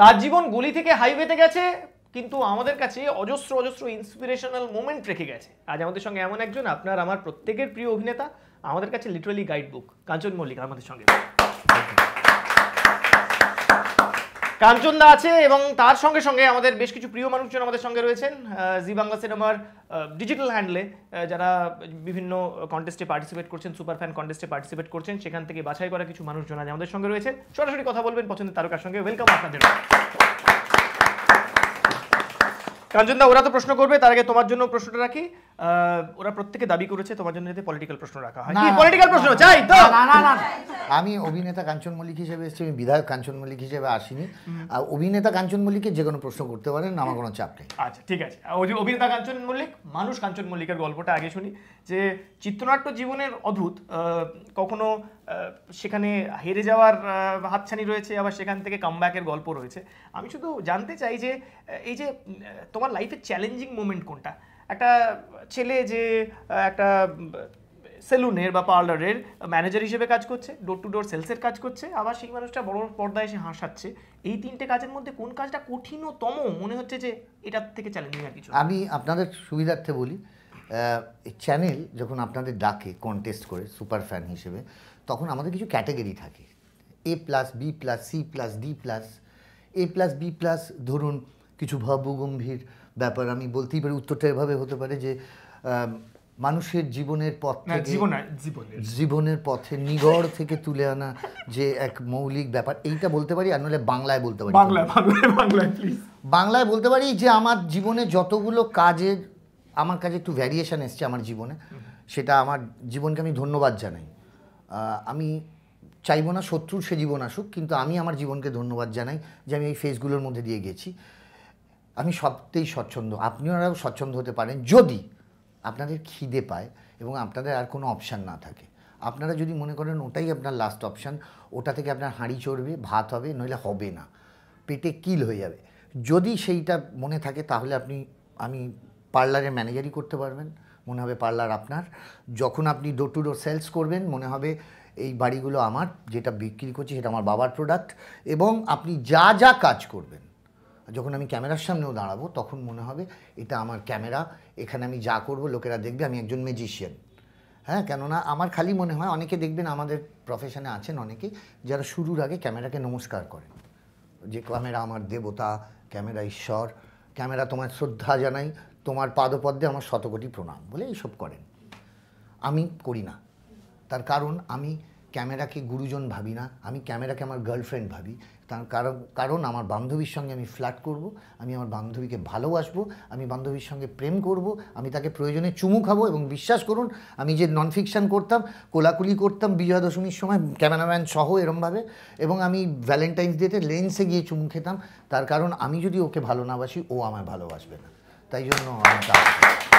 তার জীবন গলি থেকে হাইওয়েতে গেছে কিন্তু আমাদের কাছে অজস্র অজস্র ইন্সপিরেশনাল মোমেন্ট রেখে গেছে আজ আমাদের সঙ্গে এমন একজন আপনার আমার প্রত্যেকের প্রিয় অভিনেতা আমাদের কাছে literally guide book Kanchan Mallick আমাদের সঙ্গে কাঞ্চনদা আছে এবং তার সঙ্গে সঙ্গে আমাদের বেশ কিছু প্রিয় মানুষজন আমাদের সঙ্গে রয়েছেন জি বাংলা সিনেমার ডিজিটাল হ্যান্ডলে যারা বিভিন্ন কন্টেস্টে পার্টিসিপেট করছেন সুপার ফ্যান কন্টেস্টে পার্টিসিপেট করছেন সেখান থেকে বাছাই করা কিছু মানুষজন আজ আমাদের সঙ্গে রয়েছে সরাসরি কথা বলবেন পছন্দের তারকার সঙ্গে ওয়েলকাম আপনাদের কাঞ্চনদা ওরা তো প্রশ্ন করবে তার আগে তোমার জন্য প্রশ্নটা রাখি ওরা প্রত্যেকে দাবি করেছে তোমার জন্য যাতে পলিটিক্যাল প্রশ্ন রাখা হয় কি পলিটিক্যাল প্রশ্ন চাই তো না না না আমি অভিনেতা কাঞ্চন মল্লিক হিসেবে এসেছি আমি বিধায়ক কাঞ্চন মল্লিক হিসেবে আসিনি আর অভিনেতা কাঞ্চন মল্লিকের যে কোনো প্রশ্ন করতে পারেন আমার কোনো চাপ নেই আচ্ছা ঠিক আছে অভিনেতা কাঞ্চন মল্লিক মানুষ কাঞ্চন মল্লিকের গল্পটা আগে শুনি যে চিত্রনাট্য জীবনের অদ্ভুত কখনো সেখানে হেরে যাওয়ার হাতছানি রয়েছে আবার সেখান থেকে কামব্যাকের গল্প রয়েছে আমি শুধু জানতে চাই যে এই যে তোমার লাইফের চ্যালেঞ্জিং মোমেন্ট কোনটা একটা ছেলে যে একটা সেলুনের বা পার্লারের ম্যানেজার হিসেবে কাজ করছে ডোর টু ডোর সেলসের কাজ করছে আবার সেই মানুষটা বড় পর্দায় এসে হাসাচ্ছে এই তিনটে কাজের মধ্যে কোন কাজটা কঠিনতম মনে হচ্ছে যে এটার থেকে চ্যালেঞ্জিং আর কিছু আমি আপনাদের সুবিধার্থে বলি চ্যানেল যখন আপনাদের ডাকে কন্টেস্ট করে সুপার ফ্যান হিসেবে তখন আমাদের কিছু ক্যাটাগরি থাকে A plus B plus C plus D plus A plus B plus ধরুন কিছু ভবগম্ভীর গম্ভীর ব্যাপার আমি বলতেই পারি উত্তরটা এভাবে হতে পারে যে মানুষের জীবনের পথ জীবনের পথে নিগড় থেকে তুলে আনা যে এক মৌলিক ব্যাপার এইটা বলতে পারি আর নাহলে বাংলায় বলতে পারি বাংলায় বাংলায় বলতে পারি যে আমার জীবনে যতগুলো কাজের আমার কাছে একটু ভ্যারিয়েশন এসছে আমার জীবনে সেটা আমার জীবনকে আমি ধন্যবাদ জানাই আমি চাইবো না শত্রুর সে জীবন আসুক কিন্তু আমি আমার জীবনকে ধন্যবাদ জানাই যে আমি এই ফেসগুলোর মধ্যে দিয়ে গেছি আমি সবতেই স্বচ্ছন্দ আপনারাও স্বচ্ছন্দ হতে পারেন যদি আপনাদের খিদে পায় এবং আপনাদের আর কোনো অপশান না থাকে আপনারা যদি মনে করেন ওটাই আপনার লাস্ট অপশান ওটা থেকে আপনার হাঁড়ি চড়বে ভাত হবে নইলে হবে না পেটে কিল হয়ে যাবে যদি সেইটা মনে থাকে তাহলে আপনি আমি পার্লারে ম্যানেজারই করতে পারবেন মনে হবে পার্লার আপনার যখন আপনি ডোর টু ডোর সেলস করবেন মনে হবে এই বাড়িগুলো আমার যেটা বিক্রি করছি সেটা আমার বাবার প্রোডাক্ট এবং আপনি যা যা কাজ করবেন যখন আমি ক্যামেরার সামনেও দাঁড়াবো তখন মনে হবে এটা আমার ক্যামেরা এখানে আমি যা করব লোকেরা দেখবে আমি একজন ম্যাজিশিয়ান হ্যাঁ কেননা আমার খালি মনে হয় অনেকে দেখবেন আমাদের প্রফেশনে আছেন অনেকে যারা শুরুর আগে ক্যামেরাকে নমস্কার করেন যে ক্যামেরা আমার দেবতা ক্যামেরা ঈশ্বর ক্যামেরা তোমার শ্রদ্ধা জানাই তোমার পাদপদ্মে আমার শতকোটি প্রণাম বলে এইসব করেন আমি করি না তার কারণ আমি ক্যামেরাকে গুরুজন ভাবি না আমি ক্যামেরাকে আমার গার্লফ্রেন্ড ভাবি তার কারণ কারণ আমার বান্ধবীর সঙ্গে আমি ফ্ল্যাট করব আমি আমার বান্ধবীকে ভালোবাসবো আমি বান্ধবীর সঙ্গে প্রেম করব আমি তাকে প্রয়োজনে চুমু খাবো এবং বিশ্বাস করুন আমি যে নন ফিকশান করতাম কোলাকুলি করতাম বিজয়া দশমীর সময় ক্যামেরাম্যান সহ এরমভাবে এবং আমি ভ্যালেন্টাইন্স ডেতে লেন্সে গিয়ে চুমু খেতাম তার কারণ আমি যদি ওকে ভালো না বাসি ও আমায় ভালোবাসবে না তাই জন্য আমি